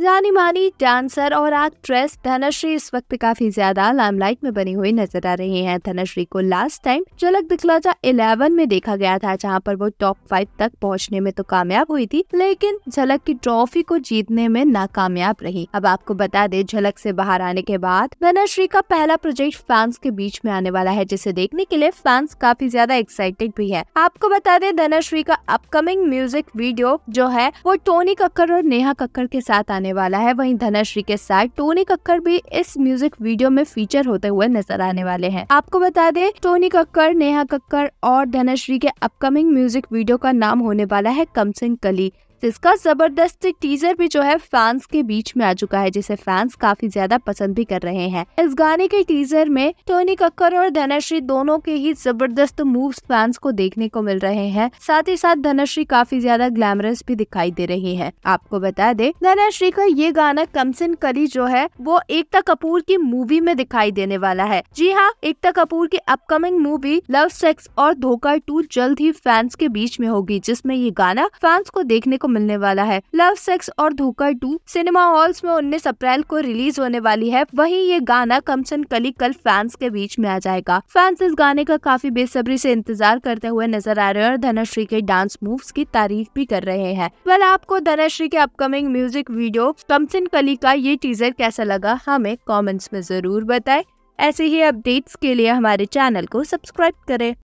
जानी मानी डांसर और एक्ट्रेस धनश्री इस वक्त काफी ज्यादा लाइमलाइट में बनी हुई नजर आ रही हैं। धनश्री को लास्ट टाइम झलक दिखलाजा इलेवन में देखा गया था जहां पर वो टॉप फाइव तक पहुंचने में तो कामयाब हुई थी लेकिन झलक की ट्रॉफी को जीतने में नाकामयाब रही अब आपको बता दे झलक से बाहर आने के बाद धनश्री का पहला प्रोजेक्ट फैंस के बीच में आने वाला है जिसे देखने के लिए फैंस काफी ज्यादा एक्साइटेड भी है आपको बता दे धनश्री का अपकमिंग म्यूजिक वीडियो जो है वो टोनी कक्कर और नेहा कक्कर के साथ आने आने वाला है वहीं धनश्री के साथ टोनी कक्कर भी इस म्यूजिक वीडियो में फीचर होते हुए नजर आने वाले हैं आपको बता दें टोनी कक्कर नेहा कक्कर और धनश्री के अपकमिंग म्यूजिक वीडियो का नाम होने वाला है कमसिंग कली इसका ज़बरदस्त टीजर भी जो है फैंस के बीच में आ चुका है जिसे फैंस काफी ज्यादा पसंद भी कर रहे हैं इस गाने के टीजर में टोनी कक्कर और धनश्री दोनों के ही जबरदस्त मूव्स फैंस को देखने को मिल रहे हैं साथ ही साथ धनश्री काफी ज्यादा ग्लैमरस भी दिखाई दे रही है आपको बता दे धनश्री का ये गाना कमसिन कली जो है वो एकता कपूर की मूवी में दिखाई देने वाला है जी हाँ एकता कपूर की अपकमिंग मूवी लव सेक्स और धोखा टू जल्द ही फैंस के बीच में होगी जिसमे ये गाना फैंस को देखने को मिलने वाला है लव सेक्स और धोखा टू सिनेमा हॉल्स में उन्नीस अप्रैल को रिलीज होने वाली है वही ये गाना कमसन कली कल फैंस के बीच में आ जाएगा फैंस इस गाने का काफी बेसब्री ऐसी इंतजार करते हुए नजर आ रहे हैं और धनश्री के डांस मूव की तारीफ भी कर रहे हैं वह आपको धनश्री के अपकमिंग म्यूजिक वीडियो कमसन कली का ये टीजर कैसा लगा हमें कॉमेंट्स में जरूर बताए ऐसे ही अपडेट्स के लिए हमारे चैनल को सब्सक्राइब करें